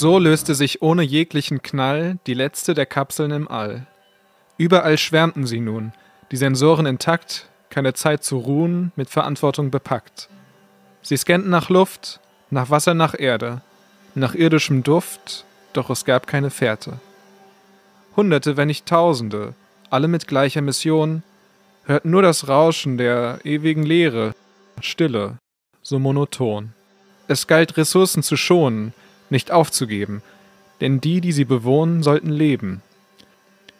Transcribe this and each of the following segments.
so löste sich ohne jeglichen Knall die letzte der Kapseln im All. Überall schwärmten sie nun, die Sensoren intakt, keine Zeit zu ruhen, mit Verantwortung bepackt. Sie scannten nach Luft, nach Wasser, nach Erde, nach irdischem Duft, doch es gab keine Fährte. Hunderte, wenn nicht Tausende, alle mit gleicher Mission, hörten nur das Rauschen der ewigen Leere, Stille, so monoton. Es galt, Ressourcen zu schonen, nicht aufzugeben, denn die, die sie bewohnen, sollten leben.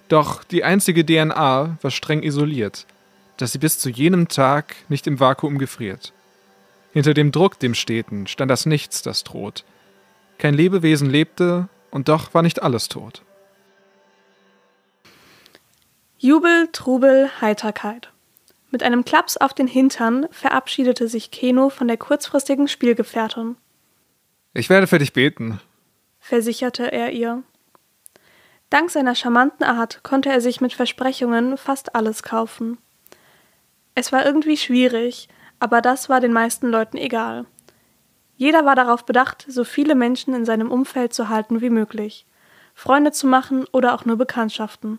Doch die einzige DNA war streng isoliert, dass sie bis zu jenem Tag nicht im Vakuum gefriert. Hinter dem Druck dem Städten stand das Nichts, das droht. Kein Lebewesen lebte, und doch war nicht alles tot. Jubel, Trubel, Heiterkeit. Mit einem Klaps auf den Hintern verabschiedete sich Keno von der kurzfristigen Spielgefährtin. Ich werde für dich beten, versicherte er ihr. Dank seiner charmanten Art konnte er sich mit Versprechungen fast alles kaufen. Es war irgendwie schwierig, aber das war den meisten Leuten egal. Jeder war darauf bedacht, so viele Menschen in seinem Umfeld zu halten wie möglich, Freunde zu machen oder auch nur Bekanntschaften.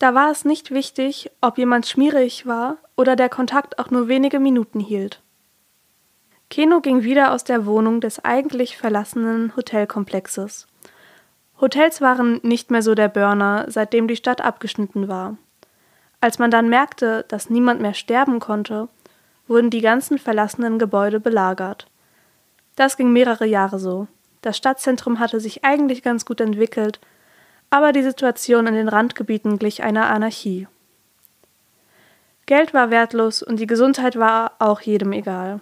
Da war es nicht wichtig, ob jemand schmierig war oder der Kontakt auch nur wenige Minuten hielt. Keno ging wieder aus der Wohnung des eigentlich verlassenen Hotelkomplexes. Hotels waren nicht mehr so der Burner, seitdem die Stadt abgeschnitten war. Als man dann merkte, dass niemand mehr sterben konnte, wurden die ganzen verlassenen Gebäude belagert. Das ging mehrere Jahre so. Das Stadtzentrum hatte sich eigentlich ganz gut entwickelt, aber die Situation in den Randgebieten glich einer Anarchie. Geld war wertlos und die Gesundheit war auch jedem egal.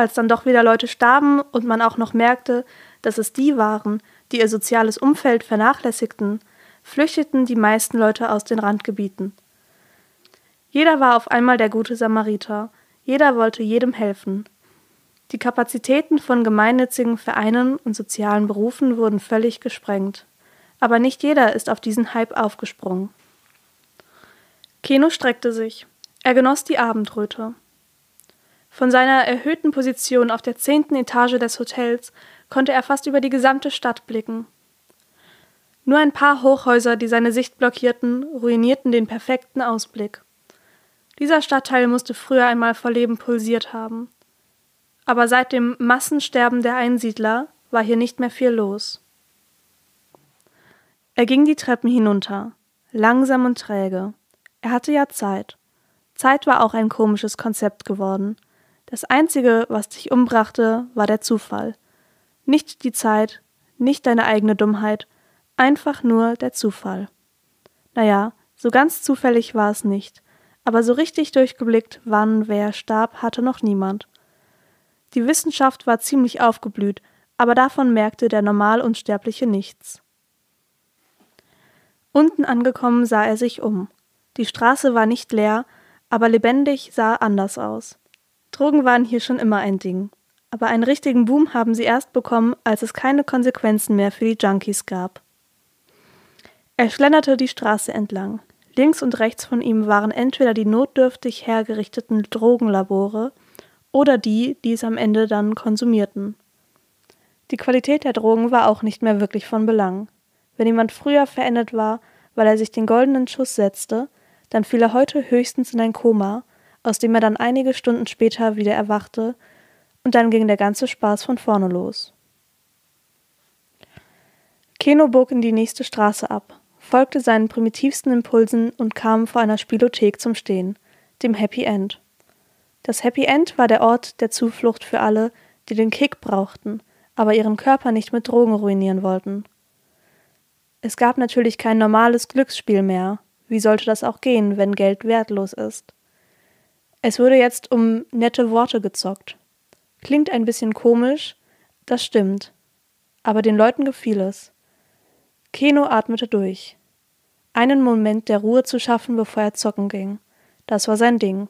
Als dann doch wieder Leute starben und man auch noch merkte, dass es die waren, die ihr soziales Umfeld vernachlässigten, flüchteten die meisten Leute aus den Randgebieten. Jeder war auf einmal der gute Samariter, jeder wollte jedem helfen. Die Kapazitäten von gemeinnützigen Vereinen und sozialen Berufen wurden völlig gesprengt. Aber nicht jeder ist auf diesen Hype aufgesprungen. Keno streckte sich. Er genoss die Abendröte. Von seiner erhöhten Position auf der zehnten Etage des Hotels konnte er fast über die gesamte Stadt blicken. Nur ein paar Hochhäuser, die seine Sicht blockierten, ruinierten den perfekten Ausblick. Dieser Stadtteil musste früher einmal vor Leben pulsiert haben. Aber seit dem Massensterben der Einsiedler war hier nicht mehr viel los. Er ging die Treppen hinunter, langsam und träge. Er hatte ja Zeit. Zeit war auch ein komisches Konzept geworden – das Einzige, was dich umbrachte, war der Zufall. Nicht die Zeit, nicht deine eigene Dummheit, einfach nur der Zufall. Naja, so ganz zufällig war es nicht, aber so richtig durchgeblickt, wann wer starb, hatte noch niemand. Die Wissenschaft war ziemlich aufgeblüht, aber davon merkte der Normalunsterbliche nichts. Unten angekommen sah er sich um. Die Straße war nicht leer, aber lebendig sah anders aus. Drogen waren hier schon immer ein Ding. Aber einen richtigen Boom haben sie erst bekommen, als es keine Konsequenzen mehr für die Junkies gab. Er schlenderte die Straße entlang. Links und rechts von ihm waren entweder die notdürftig hergerichteten Drogenlabore oder die, die es am Ende dann konsumierten. Die Qualität der Drogen war auch nicht mehr wirklich von Belang. Wenn jemand früher verendet war, weil er sich den goldenen Schuss setzte, dann fiel er heute höchstens in ein Koma aus dem er dann einige Stunden später wieder erwachte, und dann ging der ganze Spaß von vorne los. Keno bog in die nächste Straße ab, folgte seinen primitivsten Impulsen und kam vor einer Spielothek zum Stehen, dem Happy End. Das Happy End war der Ort der Zuflucht für alle, die den Kick brauchten, aber ihren Körper nicht mit Drogen ruinieren wollten. Es gab natürlich kein normales Glücksspiel mehr. Wie sollte das auch gehen, wenn Geld wertlos ist? Es würde jetzt um nette Worte gezockt. Klingt ein bisschen komisch, das stimmt. Aber den Leuten gefiel es. Keno atmete durch. Einen Moment der Ruhe zu schaffen, bevor er zocken ging. Das war sein Ding.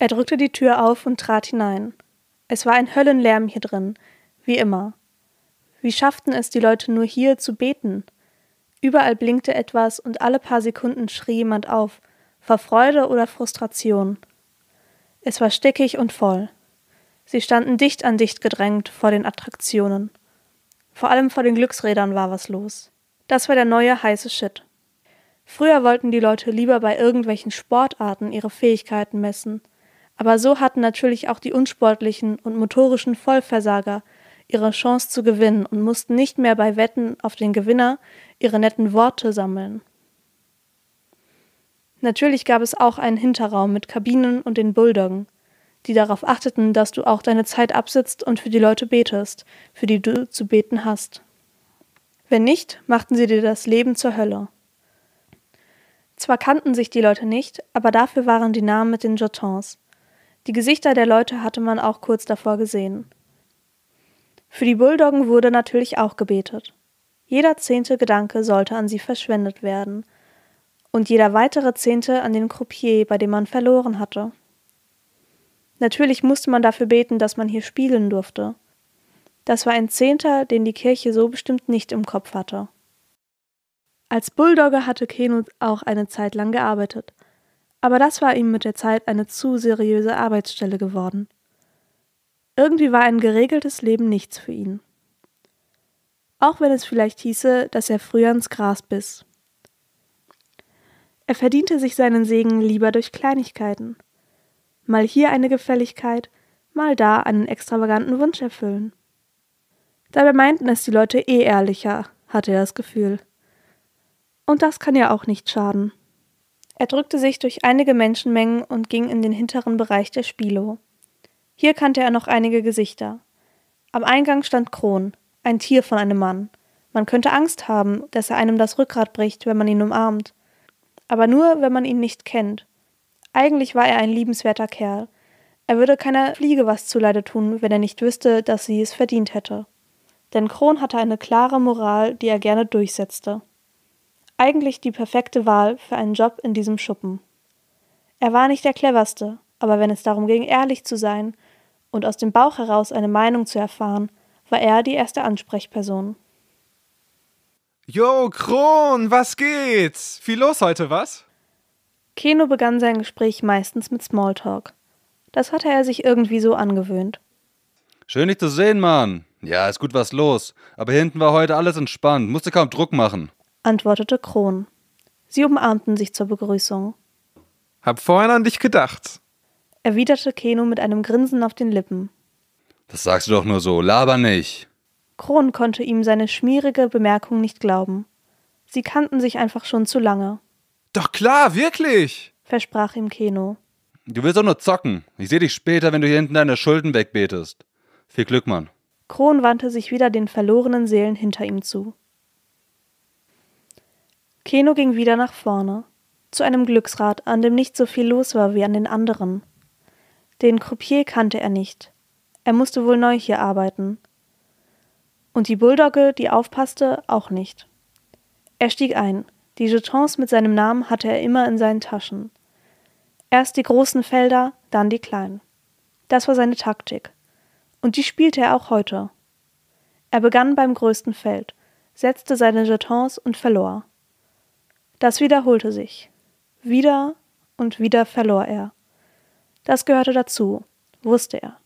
Er drückte die Tür auf und trat hinein. Es war ein Höllenlärm hier drin, wie immer. Wie schafften es die Leute nur hier zu beten? Überall blinkte etwas und alle paar Sekunden schrie jemand auf vor Freude oder Frustration. Es war stickig und voll. Sie standen dicht an dicht gedrängt vor den Attraktionen. Vor allem vor den Glücksrädern war was los. Das war der neue heiße Shit. Früher wollten die Leute lieber bei irgendwelchen Sportarten ihre Fähigkeiten messen, aber so hatten natürlich auch die unsportlichen und motorischen Vollversager ihre Chance zu gewinnen und mussten nicht mehr bei Wetten auf den Gewinner ihre netten Worte sammeln. Natürlich gab es auch einen Hinterraum mit Kabinen und den Bulldoggen, die darauf achteten, dass du auch deine Zeit absitzt und für die Leute betest, für die du zu beten hast. Wenn nicht, machten sie dir das Leben zur Hölle. Zwar kannten sich die Leute nicht, aber dafür waren die Namen mit den Jotons. Die Gesichter der Leute hatte man auch kurz davor gesehen. Für die Bulldoggen wurde natürlich auch gebetet. Jeder zehnte Gedanke sollte an sie verschwendet werden, und jeder weitere Zehnte an den Croupier, bei dem man verloren hatte. Natürlich musste man dafür beten, dass man hier spielen durfte. Das war ein Zehnter, den die Kirche so bestimmt nicht im Kopf hatte. Als Bulldogger hatte Keno auch eine Zeit lang gearbeitet, aber das war ihm mit der Zeit eine zu seriöse Arbeitsstelle geworden. Irgendwie war ein geregeltes Leben nichts für ihn. Auch wenn es vielleicht hieße, dass er früher ins Gras biss. Er verdiente sich seinen Segen lieber durch Kleinigkeiten. Mal hier eine Gefälligkeit, mal da einen extravaganten Wunsch erfüllen. Dabei meinten es die Leute eh ehrlicher, hatte er das Gefühl. Und das kann ja auch nicht schaden. Er drückte sich durch einige Menschenmengen und ging in den hinteren Bereich der Spilo. Hier kannte er noch einige Gesichter. Am Eingang stand Kron, ein Tier von einem Mann. Man könnte Angst haben, dass er einem das Rückgrat bricht, wenn man ihn umarmt aber nur, wenn man ihn nicht kennt. Eigentlich war er ein liebenswerter Kerl. Er würde keiner Fliege was zuleide tun, wenn er nicht wüsste, dass sie es verdient hätte. Denn Kron hatte eine klare Moral, die er gerne durchsetzte. Eigentlich die perfekte Wahl für einen Job in diesem Schuppen. Er war nicht der cleverste, aber wenn es darum ging, ehrlich zu sein und aus dem Bauch heraus eine Meinung zu erfahren, war er die erste Ansprechperson. Jo, Kron, was geht's? Viel los heute, was? Keno begann sein Gespräch meistens mit Smalltalk. Das hatte er sich irgendwie so angewöhnt. Schön, dich zu sehen, Mann. Ja, ist gut was los. Aber hinten war heute alles entspannt, musste kaum Druck machen, antwortete Kron. Sie umarmten sich zur Begrüßung. Hab vorhin an dich gedacht, erwiderte Keno mit einem Grinsen auf den Lippen. Das sagst du doch nur so, laber nicht. Kron konnte ihm seine schmierige Bemerkung nicht glauben. Sie kannten sich einfach schon zu lange. Doch klar, wirklich! versprach ihm Keno. Du willst doch nur zocken. Ich sehe dich später, wenn du hier hinten deine Schulden wegbetest. Viel Glück, Mann. Kron wandte sich wieder den verlorenen Seelen hinter ihm zu. Keno ging wieder nach vorne, zu einem Glücksrad, an dem nicht so viel los war wie an den anderen. Den Croupier kannte er nicht. Er musste wohl neu hier arbeiten, und die Bulldogge, die aufpasste, auch nicht. Er stieg ein. Die Jetons mit seinem Namen hatte er immer in seinen Taschen. Erst die großen Felder, dann die kleinen. Das war seine Taktik. Und die spielte er auch heute. Er begann beim größten Feld, setzte seine Jetons und verlor. Das wiederholte sich. Wieder und wieder verlor er. Das gehörte dazu, wusste er.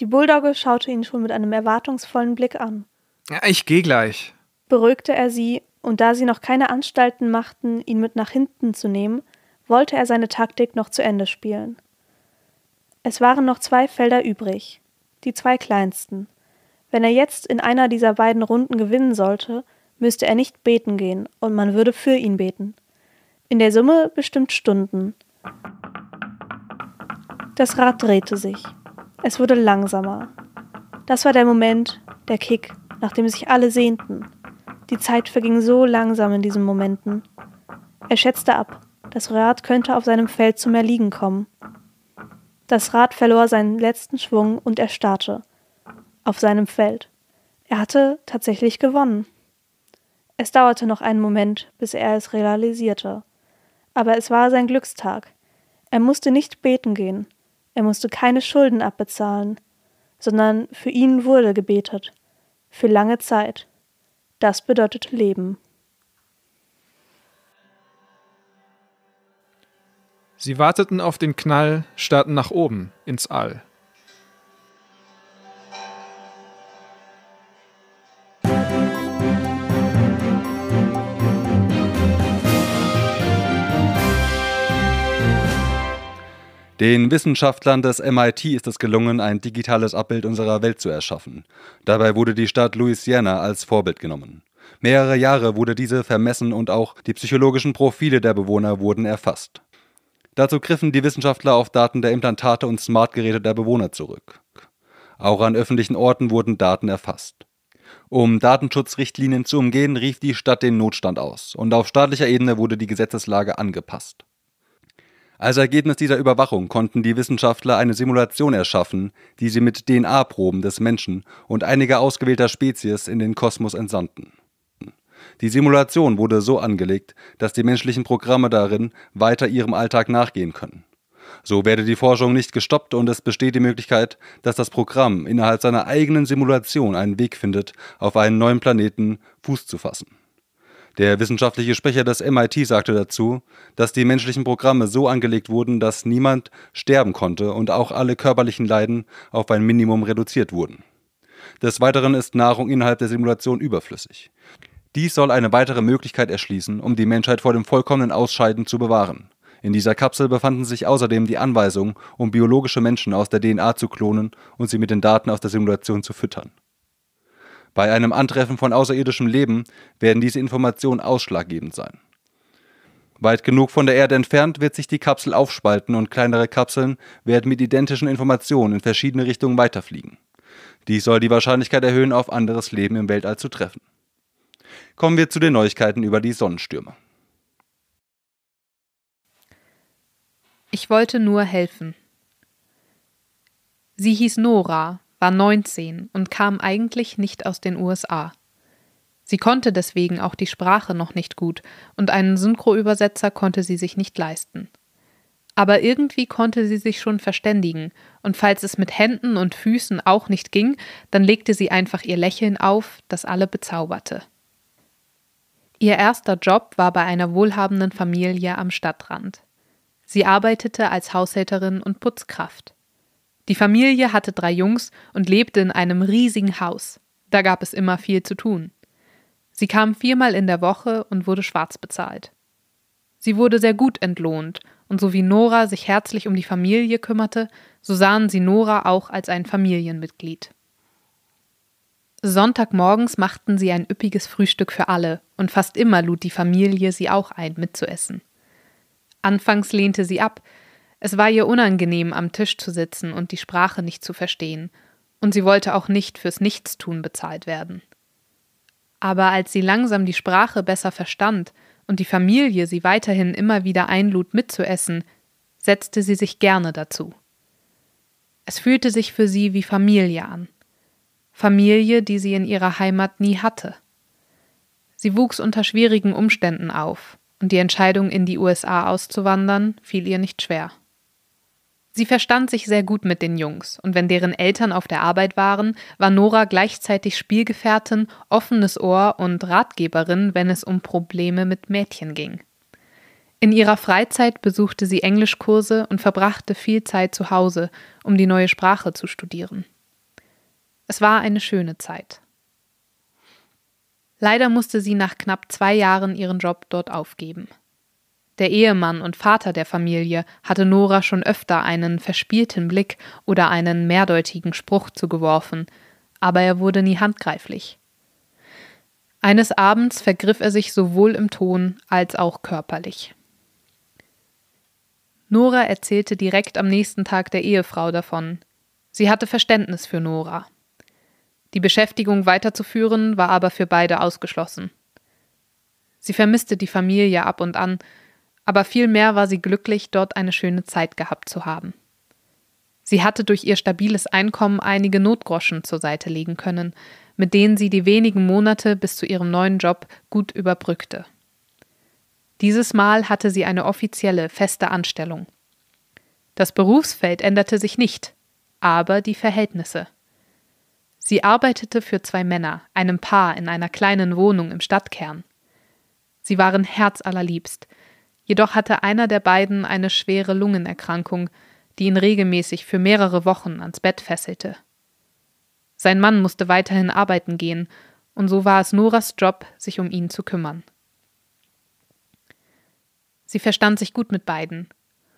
Die Bulldogge schaute ihn schon mit einem erwartungsvollen Blick an. Ja, ich geh gleich. Beruhigte er sie, und da sie noch keine Anstalten machten, ihn mit nach hinten zu nehmen, wollte er seine Taktik noch zu Ende spielen. Es waren noch zwei Felder übrig, die zwei kleinsten. Wenn er jetzt in einer dieser beiden Runden gewinnen sollte, müsste er nicht beten gehen, und man würde für ihn beten. In der Summe bestimmt Stunden. Das Rad drehte sich. Es wurde langsamer. Das war der Moment, der Kick, nach dem sich alle sehnten. Die Zeit verging so langsam in diesen Momenten. Er schätzte ab, das Rad könnte auf seinem Feld zum Erliegen kommen. Das Rad verlor seinen letzten Schwung und er starrte. Auf seinem Feld. Er hatte tatsächlich gewonnen. Es dauerte noch einen Moment, bis er es realisierte. Aber es war sein Glückstag. Er musste nicht beten gehen. Er musste keine Schulden abbezahlen, sondern für ihn wurde gebetet, für lange Zeit. Das bedeutete Leben. Sie warteten auf den Knall, starrten nach oben, ins All. Den Wissenschaftlern des MIT ist es gelungen, ein digitales Abbild unserer Welt zu erschaffen. Dabei wurde die Stadt Louisiana als Vorbild genommen. Mehrere Jahre wurde diese vermessen und auch die psychologischen Profile der Bewohner wurden erfasst. Dazu griffen die Wissenschaftler auf Daten der Implantate und Smartgeräte der Bewohner zurück. Auch an öffentlichen Orten wurden Daten erfasst. Um Datenschutzrichtlinien zu umgehen, rief die Stadt den Notstand aus und auf staatlicher Ebene wurde die Gesetzeslage angepasst. Als Ergebnis dieser Überwachung konnten die Wissenschaftler eine Simulation erschaffen, die sie mit DNA-Proben des Menschen und einiger ausgewählter Spezies in den Kosmos entsandten. Die Simulation wurde so angelegt, dass die menschlichen Programme darin weiter ihrem Alltag nachgehen können. So werde die Forschung nicht gestoppt und es besteht die Möglichkeit, dass das Programm innerhalb seiner eigenen Simulation einen Weg findet, auf einen neuen Planeten Fuß zu fassen. Der wissenschaftliche Sprecher des MIT sagte dazu, dass die menschlichen Programme so angelegt wurden, dass niemand sterben konnte und auch alle körperlichen Leiden auf ein Minimum reduziert wurden. Des Weiteren ist Nahrung innerhalb der Simulation überflüssig. Dies soll eine weitere Möglichkeit erschließen, um die Menschheit vor dem vollkommenen Ausscheiden zu bewahren. In dieser Kapsel befanden sich außerdem die Anweisungen, um biologische Menschen aus der DNA zu klonen und sie mit den Daten aus der Simulation zu füttern. Bei einem Antreffen von außerirdischem Leben werden diese Informationen ausschlaggebend sein. Weit genug von der Erde entfernt wird sich die Kapsel aufspalten und kleinere Kapseln werden mit identischen Informationen in verschiedene Richtungen weiterfliegen. Dies soll die Wahrscheinlichkeit erhöhen, auf anderes Leben im Weltall zu treffen. Kommen wir zu den Neuigkeiten über die Sonnenstürme. Ich wollte nur helfen. Sie hieß Nora war 19 und kam eigentlich nicht aus den USA. Sie konnte deswegen auch die Sprache noch nicht gut und einen Synchroübersetzer konnte sie sich nicht leisten. Aber irgendwie konnte sie sich schon verständigen und falls es mit Händen und Füßen auch nicht ging, dann legte sie einfach ihr Lächeln auf, das alle bezauberte. Ihr erster Job war bei einer wohlhabenden Familie am Stadtrand. Sie arbeitete als Haushälterin und Putzkraft. Die Familie hatte drei Jungs und lebte in einem riesigen Haus. Da gab es immer viel zu tun. Sie kam viermal in der Woche und wurde schwarz bezahlt. Sie wurde sehr gut entlohnt, und so wie Nora sich herzlich um die Familie kümmerte, so sahen sie Nora auch als ein Familienmitglied. Sonntagmorgens machten sie ein üppiges Frühstück für alle, und fast immer lud die Familie sie auch ein, mitzuessen. Anfangs lehnte sie ab, es war ihr unangenehm, am Tisch zu sitzen und die Sprache nicht zu verstehen, und sie wollte auch nicht fürs Nichtstun bezahlt werden. Aber als sie langsam die Sprache besser verstand und die Familie sie weiterhin immer wieder einlud, mitzuessen, setzte sie sich gerne dazu. Es fühlte sich für sie wie Familie an. Familie, die sie in ihrer Heimat nie hatte. Sie wuchs unter schwierigen Umständen auf, und die Entscheidung, in die USA auszuwandern, fiel ihr nicht schwer. Sie verstand sich sehr gut mit den Jungs, und wenn deren Eltern auf der Arbeit waren, war Nora gleichzeitig Spielgefährtin, offenes Ohr und Ratgeberin, wenn es um Probleme mit Mädchen ging. In ihrer Freizeit besuchte sie Englischkurse und verbrachte viel Zeit zu Hause, um die neue Sprache zu studieren. Es war eine schöne Zeit. Leider musste sie nach knapp zwei Jahren ihren Job dort aufgeben. Der Ehemann und Vater der Familie hatte Nora schon öfter einen verspielten Blick oder einen mehrdeutigen Spruch zugeworfen, aber er wurde nie handgreiflich. Eines Abends vergriff er sich sowohl im Ton als auch körperlich. Nora erzählte direkt am nächsten Tag der Ehefrau davon. Sie hatte Verständnis für Nora. Die Beschäftigung weiterzuführen war aber für beide ausgeschlossen. Sie vermisste die Familie ab und an aber vielmehr war sie glücklich, dort eine schöne Zeit gehabt zu haben. Sie hatte durch ihr stabiles Einkommen einige Notgroschen zur Seite legen können, mit denen sie die wenigen Monate bis zu ihrem neuen Job gut überbrückte. Dieses Mal hatte sie eine offizielle, feste Anstellung. Das Berufsfeld änderte sich nicht, aber die Verhältnisse. Sie arbeitete für zwei Männer, einem Paar in einer kleinen Wohnung im Stadtkern. Sie waren herzallerliebst, Jedoch hatte einer der beiden eine schwere Lungenerkrankung, die ihn regelmäßig für mehrere Wochen ans Bett fesselte. Sein Mann musste weiterhin arbeiten gehen, und so war es Noras Job, sich um ihn zu kümmern. Sie verstand sich gut mit beiden.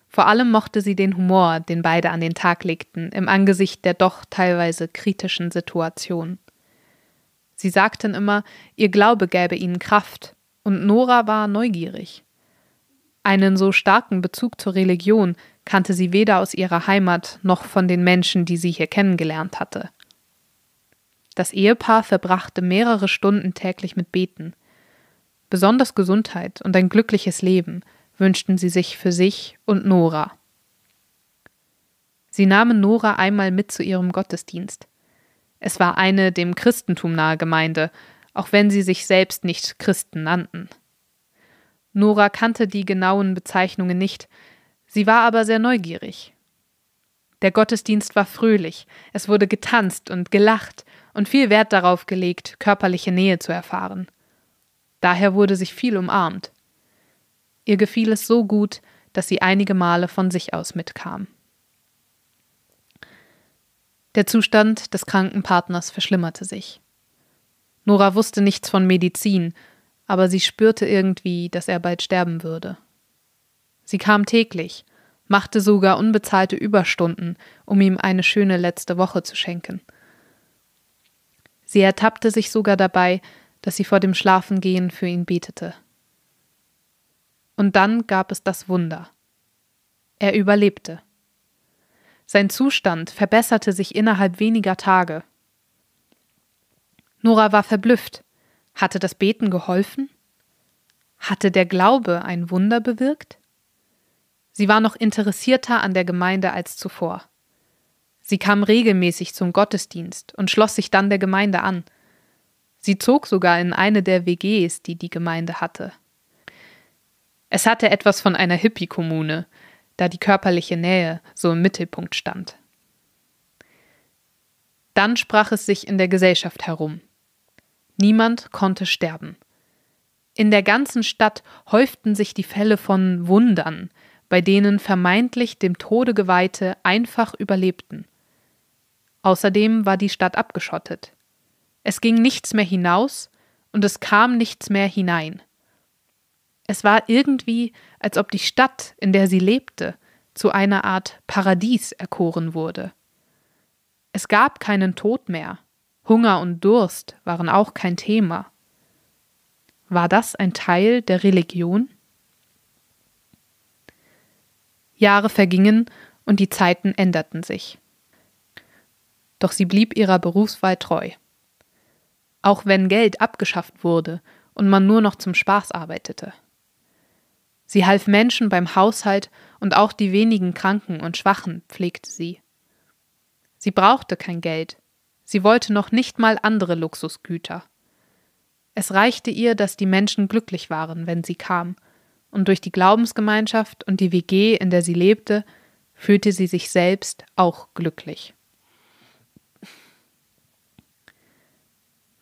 Vor allem mochte sie den Humor, den beide an den Tag legten, im Angesicht der doch teilweise kritischen Situation. Sie sagten immer, ihr Glaube gäbe ihnen Kraft, und Nora war neugierig. Einen so starken Bezug zur Religion kannte sie weder aus ihrer Heimat noch von den Menschen, die sie hier kennengelernt hatte. Das Ehepaar verbrachte mehrere Stunden täglich mit Beten. Besonders Gesundheit und ein glückliches Leben wünschten sie sich für sich und Nora. Sie nahmen Nora einmal mit zu ihrem Gottesdienst. Es war eine dem Christentum nahe Gemeinde, auch wenn sie sich selbst nicht Christen nannten. Nora kannte die genauen Bezeichnungen nicht, sie war aber sehr neugierig. Der Gottesdienst war fröhlich, es wurde getanzt und gelacht und viel Wert darauf gelegt, körperliche Nähe zu erfahren. Daher wurde sich viel umarmt. Ihr gefiel es so gut, dass sie einige Male von sich aus mitkam. Der Zustand des kranken Partners verschlimmerte sich. Nora wusste nichts von Medizin aber sie spürte irgendwie, dass er bald sterben würde. Sie kam täglich, machte sogar unbezahlte Überstunden, um ihm eine schöne letzte Woche zu schenken. Sie ertappte sich sogar dabei, dass sie vor dem Schlafengehen für ihn betete. Und dann gab es das Wunder. Er überlebte. Sein Zustand verbesserte sich innerhalb weniger Tage. Nora war verblüfft. Hatte das Beten geholfen? Hatte der Glaube ein Wunder bewirkt? Sie war noch interessierter an der Gemeinde als zuvor. Sie kam regelmäßig zum Gottesdienst und schloss sich dann der Gemeinde an. Sie zog sogar in eine der WGs, die die Gemeinde hatte. Es hatte etwas von einer Hippie-Kommune, da die körperliche Nähe so im Mittelpunkt stand. Dann sprach es sich in der Gesellschaft herum, Niemand konnte sterben. In der ganzen Stadt häuften sich die Fälle von Wundern, bei denen vermeintlich dem Tode Geweihte einfach überlebten. Außerdem war die Stadt abgeschottet. Es ging nichts mehr hinaus und es kam nichts mehr hinein. Es war irgendwie, als ob die Stadt, in der sie lebte, zu einer Art Paradies erkoren wurde. Es gab keinen Tod mehr, Hunger und Durst waren auch kein Thema. War das ein Teil der Religion? Jahre vergingen und die Zeiten änderten sich. Doch sie blieb ihrer Berufswahl treu. Auch wenn Geld abgeschafft wurde und man nur noch zum Spaß arbeitete. Sie half Menschen beim Haushalt und auch die wenigen Kranken und Schwachen pflegte sie. Sie brauchte kein Geld, Sie wollte noch nicht mal andere Luxusgüter. Es reichte ihr, dass die Menschen glücklich waren, wenn sie kam, und durch die Glaubensgemeinschaft und die WG, in der sie lebte, fühlte sie sich selbst auch glücklich.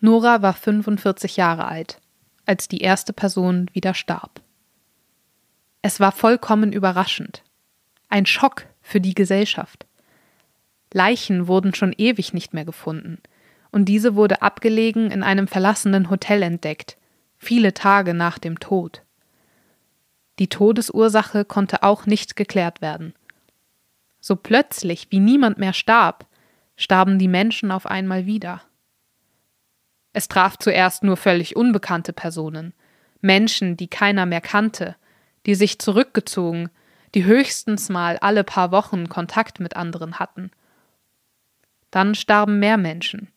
Nora war 45 Jahre alt, als die erste Person wieder starb. Es war vollkommen überraschend. Ein Schock für die Gesellschaft. Leichen wurden schon ewig nicht mehr gefunden, und diese wurde abgelegen in einem verlassenen Hotel entdeckt, viele Tage nach dem Tod. Die Todesursache konnte auch nicht geklärt werden. So plötzlich, wie niemand mehr starb, starben die Menschen auf einmal wieder. Es traf zuerst nur völlig unbekannte Personen, Menschen, die keiner mehr kannte, die sich zurückgezogen, die höchstens mal alle paar Wochen Kontakt mit anderen hatten – dann starben mehr Menschen.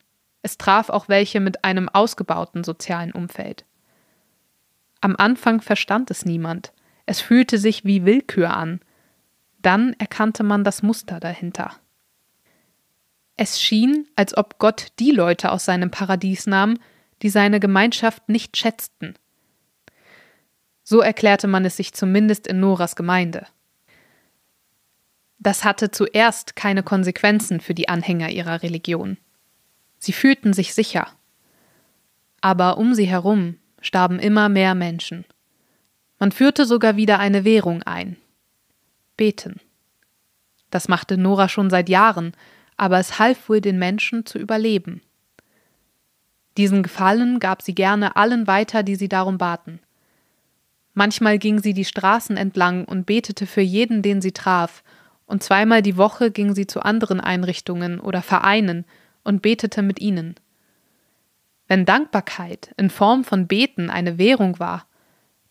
Es traf auch welche mit einem ausgebauten sozialen Umfeld. Am Anfang verstand es niemand. Es fühlte sich wie Willkür an. Dann erkannte man das Muster dahinter. Es schien, als ob Gott die Leute aus seinem Paradies nahm, die seine Gemeinschaft nicht schätzten. So erklärte man es sich zumindest in Noras Gemeinde. Das hatte zuerst keine Konsequenzen für die Anhänger ihrer Religion. Sie fühlten sich sicher. Aber um sie herum starben immer mehr Menschen. Man führte sogar wieder eine Währung ein. Beten. Das machte Nora schon seit Jahren, aber es half wohl den Menschen zu überleben. Diesen Gefallen gab sie gerne allen weiter, die sie darum baten. Manchmal ging sie die Straßen entlang und betete für jeden, den sie traf, und zweimal die Woche ging sie zu anderen Einrichtungen oder Vereinen und betete mit ihnen. Wenn Dankbarkeit in Form von Beten eine Währung war,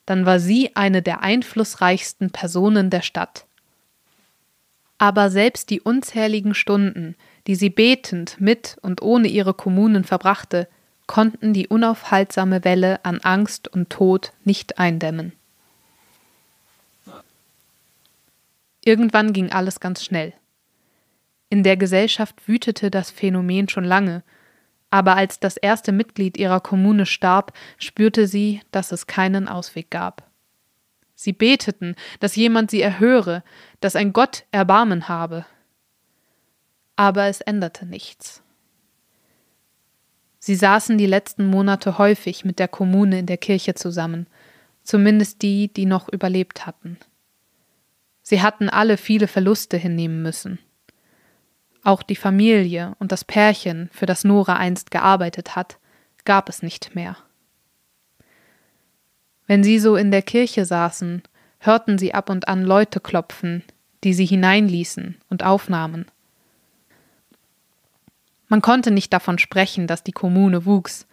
dann war sie eine der einflussreichsten Personen der Stadt. Aber selbst die unzähligen Stunden, die sie betend mit und ohne ihre Kommunen verbrachte, konnten die unaufhaltsame Welle an Angst und Tod nicht eindämmen. Irgendwann ging alles ganz schnell. In der Gesellschaft wütete das Phänomen schon lange, aber als das erste Mitglied ihrer Kommune starb, spürte sie, dass es keinen Ausweg gab. Sie beteten, dass jemand sie erhöre, dass ein Gott Erbarmen habe. Aber es änderte nichts. Sie saßen die letzten Monate häufig mit der Kommune in der Kirche zusammen, zumindest die, die noch überlebt hatten. Sie hatten alle viele Verluste hinnehmen müssen. Auch die Familie und das Pärchen, für das Nora einst gearbeitet hat, gab es nicht mehr. Wenn sie so in der Kirche saßen, hörten sie ab und an Leute klopfen, die sie hineinließen und aufnahmen. Man konnte nicht davon sprechen, dass die Kommune wuchs,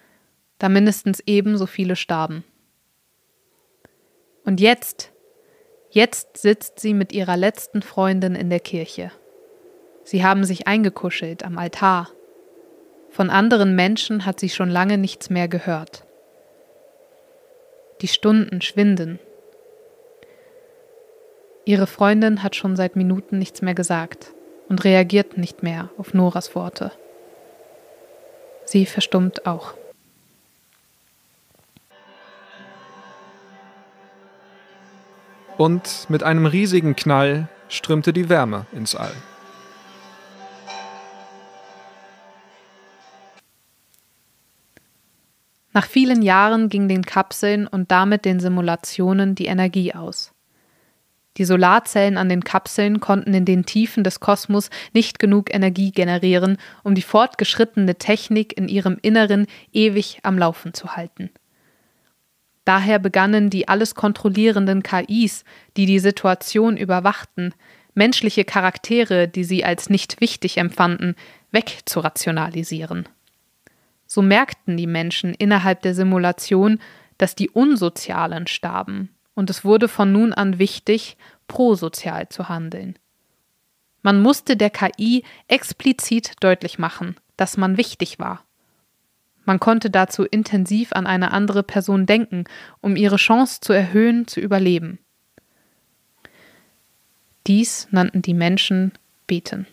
da mindestens ebenso viele starben. Und jetzt Jetzt sitzt sie mit ihrer letzten Freundin in der Kirche. Sie haben sich eingekuschelt am Altar. Von anderen Menschen hat sie schon lange nichts mehr gehört. Die Stunden schwinden. Ihre Freundin hat schon seit Minuten nichts mehr gesagt und reagiert nicht mehr auf Noras Worte. Sie verstummt auch. und mit einem riesigen Knall strömte die Wärme ins All. Nach vielen Jahren ging den Kapseln und damit den Simulationen die Energie aus. Die Solarzellen an den Kapseln konnten in den Tiefen des Kosmos nicht genug Energie generieren, um die fortgeschrittene Technik in ihrem Inneren ewig am Laufen zu halten. Daher begannen die alles kontrollierenden KIs, die die Situation überwachten, menschliche Charaktere, die sie als nicht wichtig empfanden, wegzurationalisieren. So merkten die Menschen innerhalb der Simulation, dass die Unsozialen starben, und es wurde von nun an wichtig, prosozial zu handeln. Man musste der KI explizit deutlich machen, dass man wichtig war man konnte dazu intensiv an eine andere Person denken, um ihre Chance zu erhöhen, zu überleben. Dies nannten die Menschen Beten.